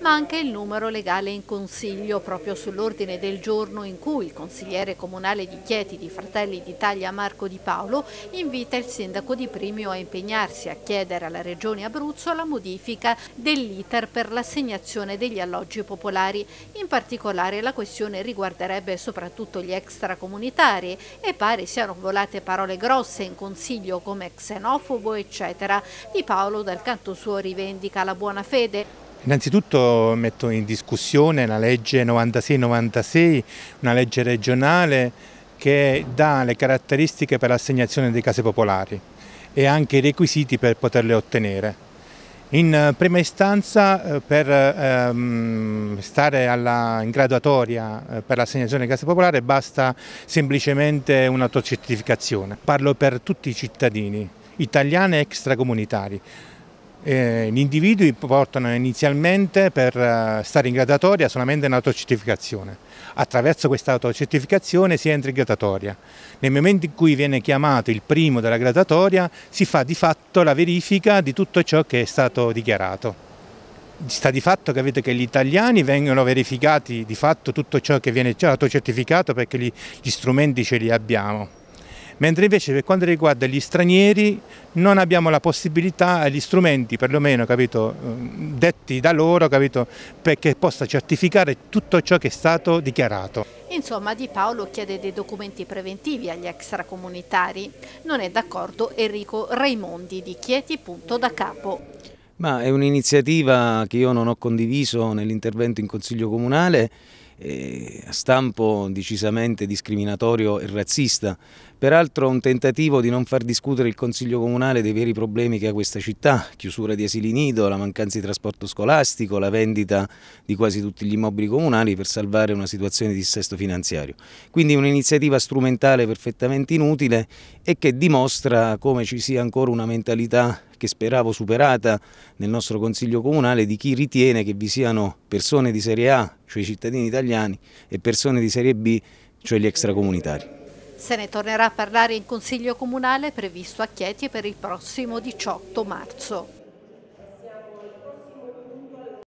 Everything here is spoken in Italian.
ma anche il numero legale in consiglio, proprio sull'ordine del giorno in cui il consigliere comunale di Chieti di Fratelli d'Italia Marco Di Paolo invita il sindaco di Primio a impegnarsi a chiedere alla Regione Abruzzo la modifica dell'iter per l'assegnazione degli alloggi popolari. In particolare la questione riguarderebbe soprattutto gli extracomunitari e pare siano volate parole grosse in consiglio come xenofobo eccetera. Di Paolo dal canto suo rivendica la buona fede, Innanzitutto metto in discussione la legge 96-96, una legge regionale che dà le caratteristiche per l'assegnazione dei case popolari e anche i requisiti per poterle ottenere. In eh, prima istanza eh, per ehm, stare alla, in graduatoria eh, per l'assegnazione di case popolari, basta semplicemente un'autocertificazione. Parlo per tutti i cittadini, italiani e extracomunitari. Eh, gli individui portano inizialmente per eh, stare in gradatoria solamente un'autocertificazione. Attraverso questa autocertificazione si entra in gradatoria. Nel momento in cui viene chiamato il primo della gradatoria si fa di fatto la verifica di tutto ciò che è stato dichiarato sta di fatto che, che gli italiani vengono verificati di fatto tutto ciò che viene autocertificato perché gli, gli strumenti ce li abbiamo mentre invece per quanto riguarda gli stranieri non abbiamo la possibilità, gli strumenti perlomeno capito, ehm, detti da loro capito, perché possa certificare tutto ciò che è stato dichiarato. Insomma Di Paolo chiede dei documenti preventivi agli extracomunitari. Non è d'accordo Enrico Raimondi di Chieti. Da capo. Ma è un'iniziativa che io non ho condiviso nell'intervento in Consiglio Comunale eh, a stampo decisamente discriminatorio e razzista, peraltro un tentativo di non far discutere il Consiglio Comunale dei veri problemi che ha questa città, chiusura di asili nido, la mancanza di trasporto scolastico, la vendita di quasi tutti gli immobili comunali per salvare una situazione di dissesto finanziario. Quindi un'iniziativa strumentale perfettamente inutile e che dimostra come ci sia ancora una mentalità che speravo superata nel nostro Consiglio Comunale di chi ritiene che vi siano persone di serie A cioè i cittadini italiani, e persone di serie B, cioè gli extracomunitari. Se ne tornerà a parlare in Consiglio Comunale previsto a Chieti per il prossimo 18 marzo.